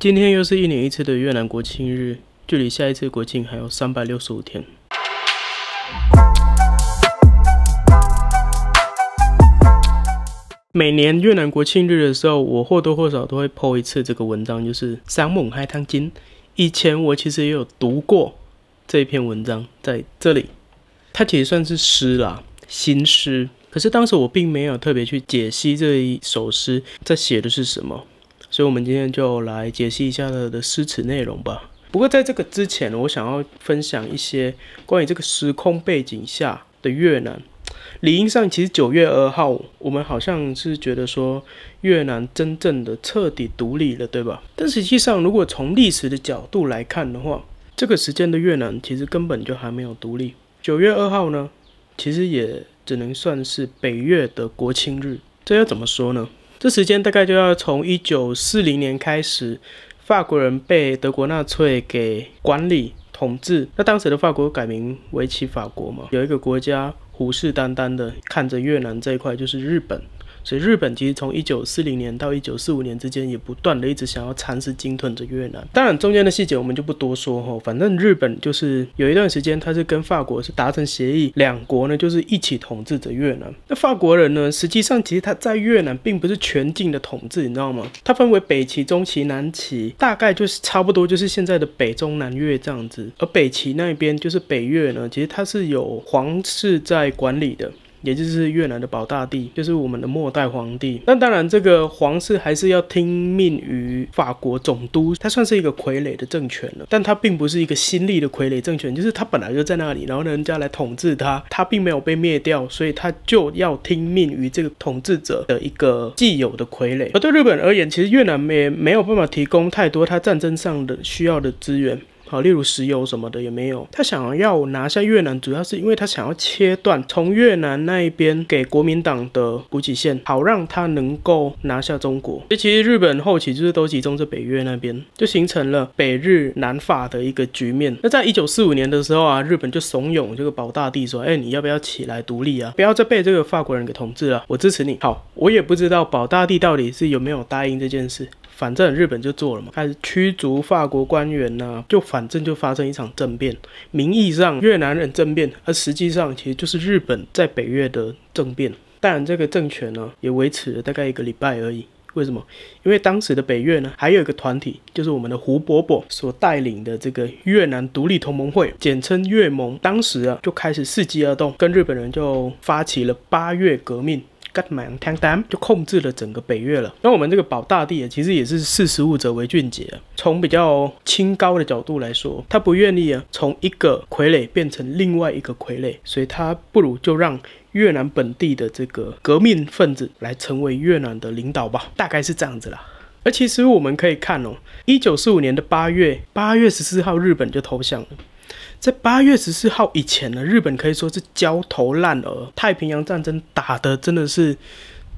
今天又是一年一次的越南国庆日，距离下一次国庆还有三百六十五天。每年越南国庆日的时候，我或多或少都会 po 一次这个文章，就是《三梦海棠金》。以前我其实也有读过这一篇文章，在这里，它其实算是诗啦，新诗。可是当时我并没有特别去解析这一首诗在写的是什么。所以，我们今天就来解析一下它的诗词内容吧。不过，在这个之前，我想要分享一些关于这个时空背景下的越南。理应上，其实九月二号，我们好像是觉得说越南真正的彻底独立了，对吧？但实际上，如果从历史的角度来看的话，这个时间的越南其实根本就还没有独立。九月二号呢，其实也只能算是北越的国庆日。这要怎么说呢？这时间大概就要从一九四零年开始，法国人被德国纳粹给管理统治。那当时的法国改名为“其法国”嘛，有一个国家虎视眈眈的看着越南这一块，就是日本。所以日本其实从一九四零年到一九四五年之间，也不断的一直想要蚕食鲸吞着越南。当然中间的细节我们就不多说哈。反正日本就是有一段时间，它是跟法国是达成协议，两国呢就是一起统治着越南。那法国人呢，实际上其实他在越南并不是全境的统治，你知道吗？它分为北旗、中旗、南旗，大概就是差不多就是现在的北中南越这样子。而北旗那边就是北越呢，其实它是有皇室在管理的。也就是越南的保大帝，就是我们的末代皇帝。那当然，这个皇室还是要听命于法国总督，他算是一个傀儡的政权了。但他并不是一个新立的傀儡政权，就是他本来就在那里，然后人家来统治他，他并没有被灭掉，所以他就要听命于这个统治者的一个既有的傀儡。而对日本而言，其实越南也没有办法提供太多他战争上的需要的资源。好，例如石油什么的也没有。他想要拿下越南，主要是因为他想要切断从越南那一边给国民党的补给线，好让他能够拿下中国。所以其实日本后期就是都集中在北越那边，就形成了北日南法的一个局面。那在一九四五年的时候啊，日本就怂恿这个保大帝说：“哎，你要不要起来独立啊？不要再被这个法国人给统治了，我支持你。”好，我也不知道保大帝到底是有没有答应这件事。反正日本就做了嘛，开始驱逐法国官员呐，就反正就发生一场政变，名义上越南人政变，而实际上其实就是日本在北越的政变。当然，这个政权呢也维持了大概一个礼拜而已。为什么？因为当时的北越呢，还有一个团体，就是我们的胡伯伯所带领的这个越南独立同盟会，简称越盟，当时啊就开始伺机而动，跟日本人就发起了八月革命。t a n Dam 就控制了整个北越了。那我们这个保大帝啊，其实也是识时务者为俊杰，从比较清高的角度来说，他不愿意啊从一个傀儡变成另外一个傀儡，所以他不如就让越南本地的这个革命分子来成为越南的领导吧，大概是这样子啦。而其实我们可以看哦，一九四五年的八月，八月十四号日本就投降了。在八月十四号以前呢，日本可以说是焦头烂额，太平洋战争打的真的是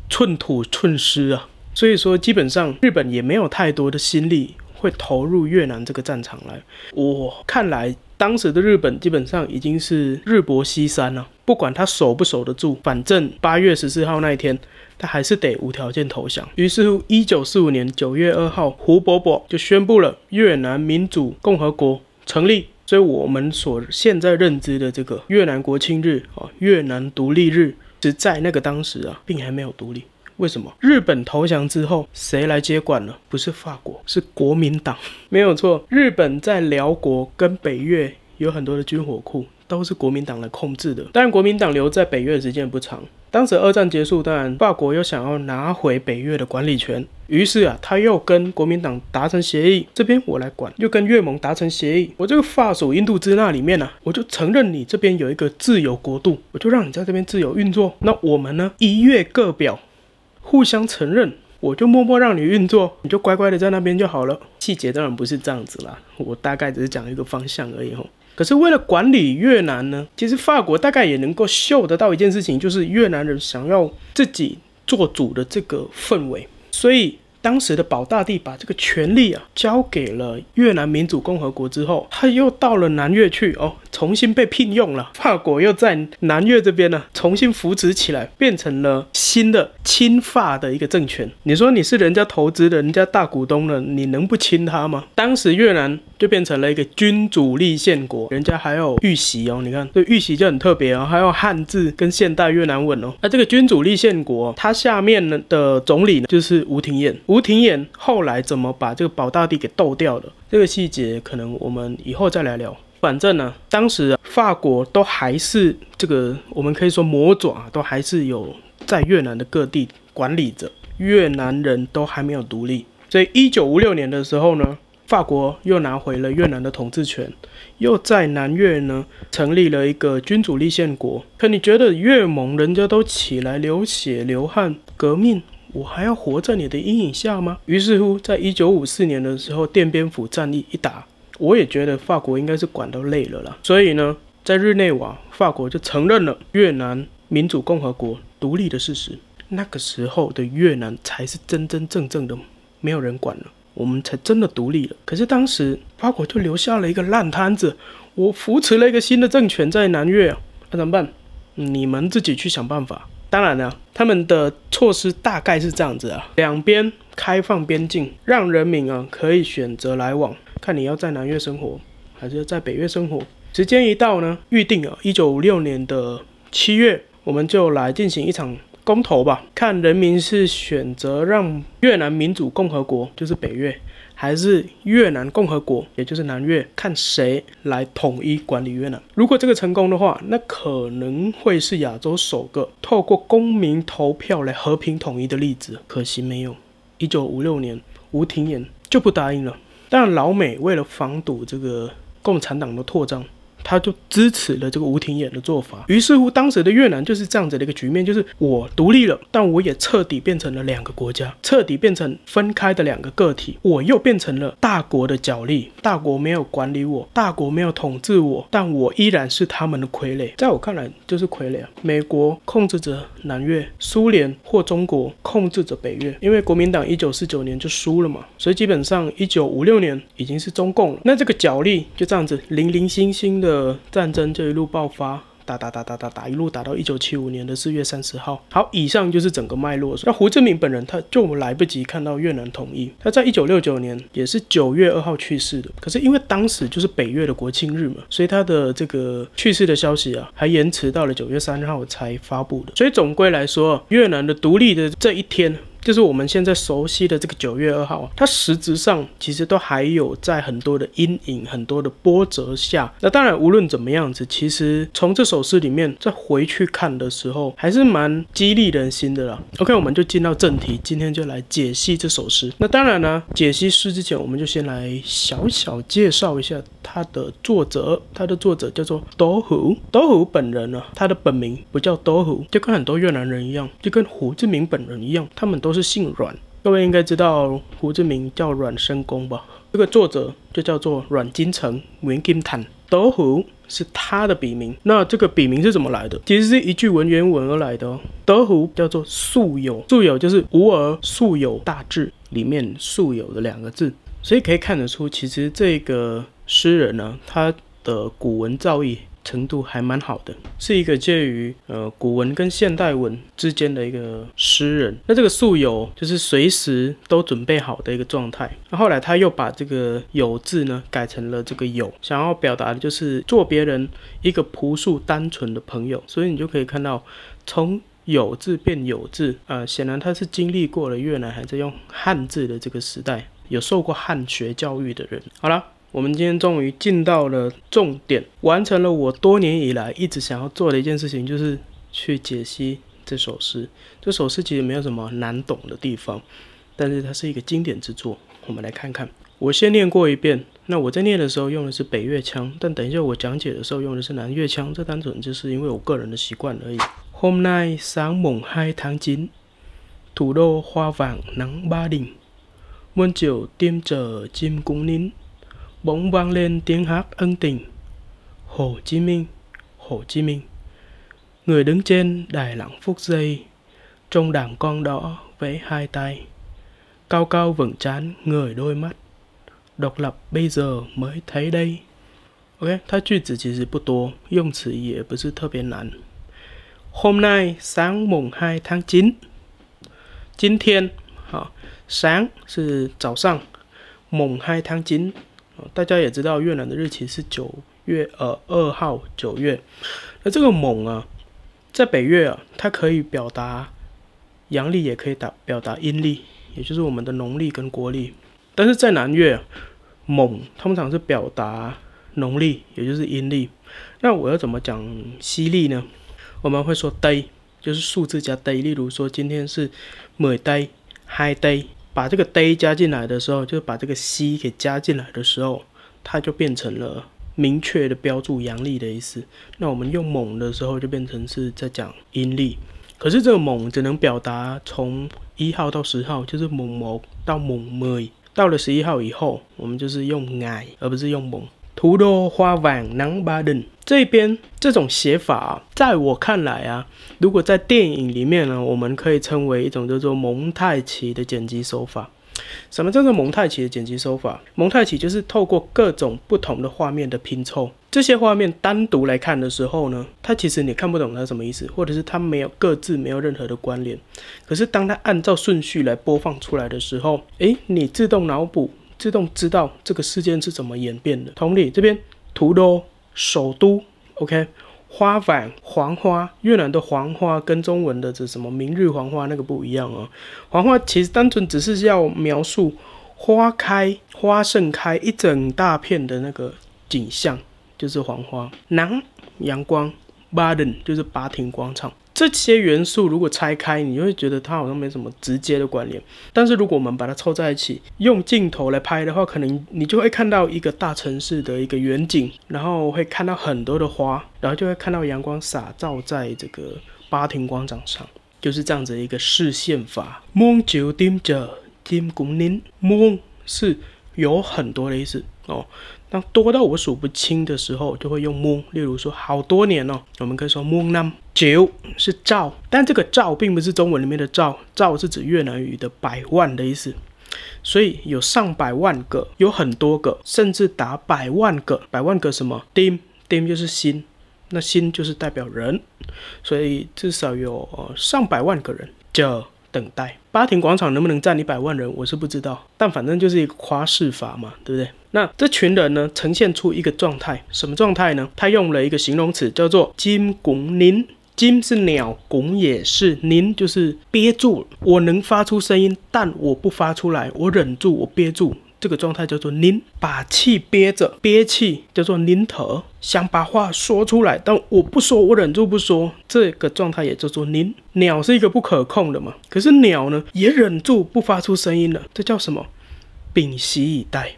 寸土寸失啊。所以说，基本上日本也没有太多的心力会投入越南这个战场来。我看来，当时的日本基本上已经是日薄西山了，不管他守不守得住，反正八月十四号那一天，他还是得无条件投降。于是乎，一九四五年九月二号，胡伯伯就宣布了越南民主共和国成立。所以，我们所现在认知的这个越南国庆日啊，越南独立日，是在那个当时啊，并还没有独立。为什么？日本投降之后，谁来接管呢？不是法国，是国民党。没有错，日本在辽国跟北越有很多的军火库，都是国民党来控制的。当然，国民党留在北越的时间不长。当时二战结束，当然霸国又想要拿回北越的管理权，于是啊，他又跟国民党达成协议，这边我来管；又跟越盟达成协议，我这个法属印度支那里面呢，我就承认你这边有一个自由国度，我就让你在这边自由运作。那我们呢，一月各表，互相承认，我就默默让你运作，你就乖乖的在那边就好了。细节当然不是这样子啦，我大概只是讲一个方向而已哦。可是为了管理越南呢，其实法国大概也能够嗅得到一件事情，就是越南人想要自己做主的这个氛围，所以。当时的保大帝把这个权力啊交给了越南民主共和国之后，他又到了南越去哦，重新被聘用了。法国又在南越这边呢重新扶持起来，变成了新的亲法的一个政权。你说你是人家投资的，人家大股东了，你能不亲他吗？当时越南就变成了一个君主立宪国，人家还有玉玺哦，你看这玉玺就很特别哦，还有汉字跟现代越南文哦。那这个君主立宪国，它下面的总理呢就是吴廷琰。吴廷琰后来怎么把这个宝大帝给斗掉的，这个细节可能我们以后再来聊。反正呢，当时法国都还是这个，我们可以说魔爪都还是有在越南的各地管理着，越南人都还没有独立。所以一九五六年的时候呢，法国又拿回了越南的统治权，又在南越呢成立了一个君主立宪国。可你觉得越盟人家都起来流血流汗革命？我还要活在你的阴影下吗？于是乎，在一九五四年的时候，奠边府战役一打，我也觉得法国应该是管到累了啦。所以呢，在日内瓦，法国就承认了越南民主共和国独立的事实。那个时候的越南才是真真正正的没有人管了，我们才真的独立了。可是当时法国就留下了一个烂摊子，我扶持了一个新的政权在南越，那怎么办？你们自己去想办法。当然了，他们的措施大概是这样子啊：两边开放边境，让人民啊可以选择来往，看你要在南越生活还是要在北越生活。时间一到呢，预定啊，一九五六年的七月，我们就来进行一场。公投吧，看人民是选择让越南民主共和国，就是北越，还是越南共和国，也就是南越，看谁来统一管理越南。如果这个成功的话，那可能会是亚洲首个透过公民投票来和平统一的例子。可惜没有。一九五六年，吴廷琰就不答应了。但老美为了防堵这个共产党的扩张。他就支持了这个吴庭琰的做法，于是乎，当时的越南就是这样子的一个局面，就是我独立了，但我也彻底变成了两个国家，彻底变成分开的两个个体，我又变成了大国的角力，大国没有管理我，大国没有统治我，但我依然是他们的傀儡。在我看来，就是傀儡。啊！美国控制着南越，苏联或中国控制着北越，因为国民党一九四九年就输了嘛，所以基本上一九五六年已经是中共了。那这个角力就这样子，零零星星的。的战争这一路爆发，打打打打打打，一路打到一九七五年的四月三十号。好，以上就是整个脉络。那胡志明本人他就来不及看到越南统一，他在一九六九年也是九月二号去世的。可是因为当时就是北越的国庆日嘛，所以他的这个去世的消息啊，还延迟到了九月三号才发布的。所以总归来说，越南的独立的这一天。就是我们现在熟悉的这个九月二号，它实质上其实都还有在很多的阴影、很多的波折下。那当然，无论怎么样子，其实从这首诗里面再回去看的时候，还是蛮激励人心的啦。OK，我们就进到正题，今天就来解析这首诗。那当然呢，解析诗之前，我们就先来小小介绍一下它的作者。它的作者叫做多 o 多 u 本人呢，他的本名不叫多 u 就跟很多越南人一样，就跟胡志明本人一样，他们都是。姓阮，各位应该知道胡志名叫阮生公吧？这个作者就叫做阮金城、阮金坦，德胡是他的笔名。那这个笔名是怎么来的？其实是一句文言文而来的。德胡叫做素有，素有就是无而素有大志里面素有的两个字。所以可以看得出，其实这个诗人呢，他的古文造诣。程度还蛮好的，是一个介于呃古文跟现代文之间的一个诗人。那这个素友就是随时都准备好的一个状态。那后来他又把这个有字呢改成了这个有，想要表达的就是做别人一个朴素单纯的朋友。所以你就可以看到从有字变有字，呃，显然他是经历过了越南还在用汉字的这个时代，有受过汉学教育的人。好了。我们今天终于进到了重点，完成了我多年以来一直想要做的一件事情，就是去解析这首诗。这首诗其实没有什么难懂的地方，但是它是一个经典之作。我们来看看，我先念过一遍。那我在念的时候用的是北越腔，但等一下我讲解的时候用的是南越腔，这单纯就是因为我个人的习惯而已。Hom nay sáng mùng hai tháng chín, thủ đô hoa vàng nắng ba đỉnh, muôn triệu tiêm chở chim cũng nín. bỗng vang lên tiếng hát ân tình. Hồ Chí Minh, Hồ Chí Minh. Người đứng trên đài lặng phút giây, trong đảng con đỏ vẫy hai tay. Cao cao vững chán người đôi mắt. Độc lập bây giờ mới thấy đây. Hôm nay sáng mùng 2 tháng 9. 今天，好，sáng 是早上，mùng 2 tháng 9大家也知道，越南的日期是九月呃二号，九月。那这个“猛啊，在北越啊，它可以表达阳历，也可以打表达阴历，也就是我们的农历跟国历。但是在南越，“猛通常是表达农历，也就是阴历。那我要怎么讲西历呢？我们会说 “day”，就是数字加 “day”。例如说，今天是 m d a y h i g h day”。把这个 day 加进来的时候，就是把这个 c 给加进来的时候，它就变成了明确的标注阳历的意思。那我们用蒙的时候，就变成是在讲阴历。可是这个蒙只能表达从一号到十号，就是猛某到猛梅。到了十一号以后，我们就是用矮，而不是用猛。图多花 o n a n g ba din. 这边这种写法，在我看来啊，如果在电影里面呢，我们可以称为一种叫做蒙太奇的剪辑手法。什么叫做蒙太奇的剪辑手法？蒙太奇就是透过各种不同的画面的拼凑，这些画面单独来看的时候呢，它其实你看不懂它什么意思，或者是它没有各自没有任何的关联。可是当它按照顺序来播放出来的时候，诶，你自动脑补，自动知道这个事件是怎么演变的。同理，这边图多。首都，OK，花瓣黄花，越南的黄花跟中文的这什么明日黄花那个不一样哦。黄花其实单纯只是要描述花开花盛开一整大片的那个景象，就是黄花。南阳光，巴登就是巴亭广场。这些元素如果拆开，你会觉得它好像没什么直接的关联。但是如果我们把它凑在一起，用镜头来拍的话，可能你就会看到一个大城市的一个远景，然后会看到很多的花，然后就会看到阳光洒照在这个巴亭广场上，就是这样子一个视线法。芒酒盯着金工人，芒是有很多的意思哦。当多到我数不清的时候，就会用 “moon”。例如说，好多年哦，我们可以说 “moon l 九是“兆”，但这个“兆”并不是中文里面的“兆”，“兆”是指越南语的“百万”的意思，所以有上百万个，有很多个，甚至达百万个。百万个什么？“dim”，“dim” 就是“心”，那“心”就是代表人，所以至少有上百万个人。九。等待巴亭广场能不能站一百万人，我是不知道，但反正就是一个夸饰法嘛，对不对？那这群人呢，呈现出一个状态，什么状态呢？他用了一个形容词叫做“金拱您”。金是鸟，拱也是您就是憋住。我能发出声音，但我不发出来，我忍住，我憋住。这个状态叫做拧，把气憋着，憋气叫做拧头，想把话说出来，但我不说，我忍住不说。这个状态也叫做拧。鸟是一个不可控的嘛，可是鸟呢也忍住不发出声音了，这叫什么？屏息以待。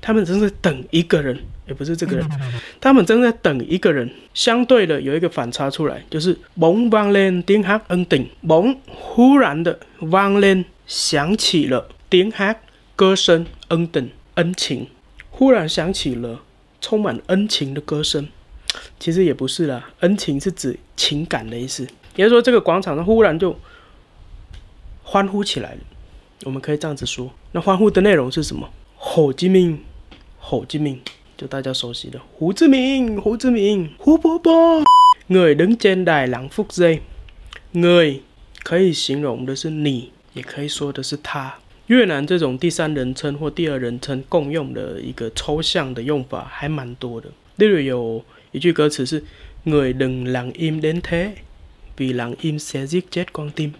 他们正在等一个人，也不是这个人，他们正在等一个人。相对的有一个反差出来，就是 bông vang lên t i g h n 忽然的 v a n lên 想起了 t i g h á 歌声，恩等恩情，忽然想起了充满恩情的歌声。其实也不是啦，恩情是指情感的意思。也就是说，这个广场上忽然就欢呼起来了。我们可以这样子说，那欢呼的内容是什么？吼鸡明，吼鸡明，就大家熟悉的胡志明，胡志明，胡伯伯。người đứng trên đài l n g p h y người 可以形容的是你，也可以说的是他。越南这种第三人称或第二人称共用的一个抽象的用法还蛮多的。例如有一句歌词是 người đừng lặng im đến thế vì lặng im sẽ giết chết n i m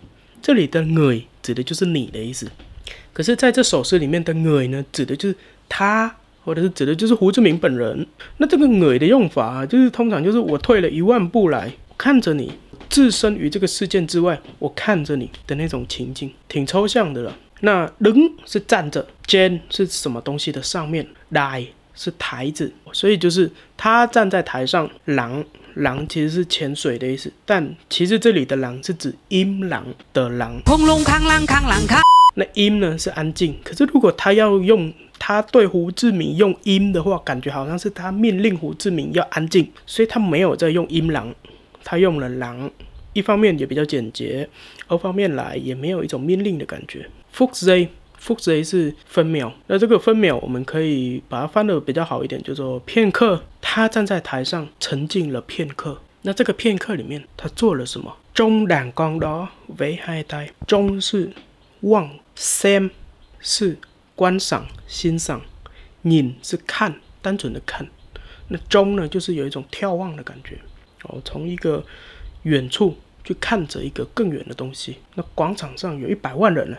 这里的 người 指的就是你的意思，可是在这首诗里面的 người 呢，指的就是他，或者是指的就是胡志明本人。那这个 người 的用法啊，就是通常就是我退了一万步来看着你，置身于这个事件之外，我看着你的那种情境，挺抽象的了。那人是站着，肩是什么东西的上面？来是台子，所以就是他站在台上。狼，狼其实是潜水的意思，但其实这里的狼是指阴狼的狼。那阴呢是安静，可是如果他要用他对胡志明用阴的话，感觉好像是他命令胡志明要安静，所以他没有在用阴狼，他用了狼。一方面也比较简洁，而方面来也没有一种命令的感觉。f u x y f u x y 是分秒，那这个分秒我们可以把它翻的比较好一点，叫做片刻。他站在台上沉浸了片刻，那这个片刻里面他做了什么？中览光罗为海台，中是望 s a m 是观赏欣赏，n 是看，单纯的看。那中呢，就是有一种眺望的感觉。哦，从一个。远处去看着一个更远的东西。那广场上有一百万人呢，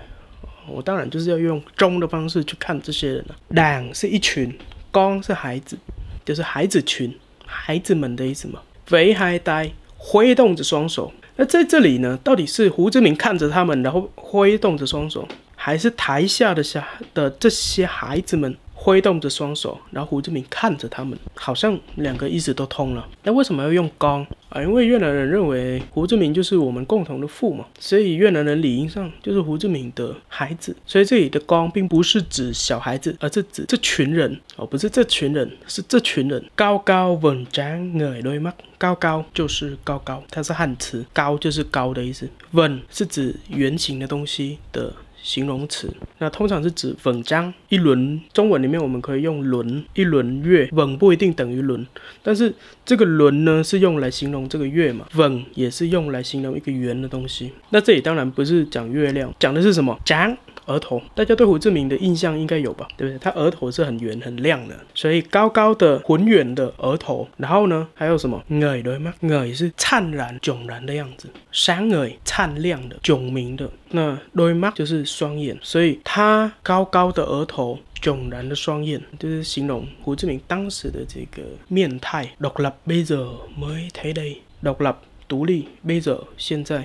我当然就是要用中的方式去看这些人了。两是一群，光是孩子，就是孩子群，孩子们的意思嘛。肥孩呆挥动着双手。那在这里呢，到底是胡志明看着他们然后挥动着双手，还是台下的下的这些孩子们？挥动着双手，然后胡志明看着他们，好像两个意思都通了。那为什么要用“刚”啊？因为越南人认为胡志明就是我们共同的父嘛，所以越南人理应上就是胡志明的孩子。所以这里的“刚”并不是指小孩子，而是指这群人哦，不是这群人，是这群人。高高稳站，耳朵吗？高高就是高高，它是汉词，高就是高的意思。稳是指圆形的东西的。形容词，那通常是指粉浆一轮。中文里面我们可以用轮一轮月，稳不一定等于轮，但是这个轮呢是用来形容这个月嘛，稳也是用来形容一个圆的东西。那这里当然不是讲月亮，讲的是什么？讲。额头，大家对胡志明的印象应该有吧？对不对？他额头是很圆、很亮的，所以高高的、浑圆的额头。然后呢，还有什么 n g 吗？ờ 是灿然、迥然的样子，山 á 灿亮的、迥明的。那对吗？就是双眼，所以他高高的额头、迥然的双眼，就是形容胡志明当时的这个面态。Độc lập bây giờ mới thấy đây，độc l 独立，bây giờ 现在。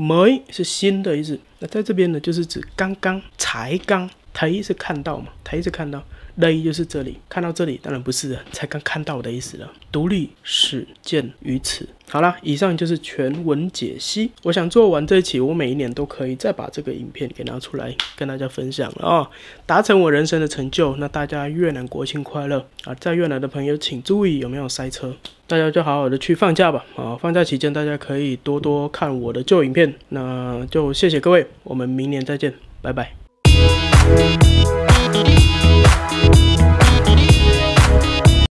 霉是新的意思，那在这边呢，就是指刚刚才刚他一次看到嘛，他一次看到。内就是这里，看到这里当然不是人才刚看到我的意思了，独立始见于此。好了，以上就是全文解析。我想做完这一期，我每一年都可以再把这个影片给拿出来跟大家分享了啊，达成我人生的成就。那大家越南国庆快乐啊！在越南的朋友请注意有没有塞车，大家就好好的去放假吧啊！放假期间大家可以多多看我的旧影片，那就谢谢各位，我们明年再见，拜拜。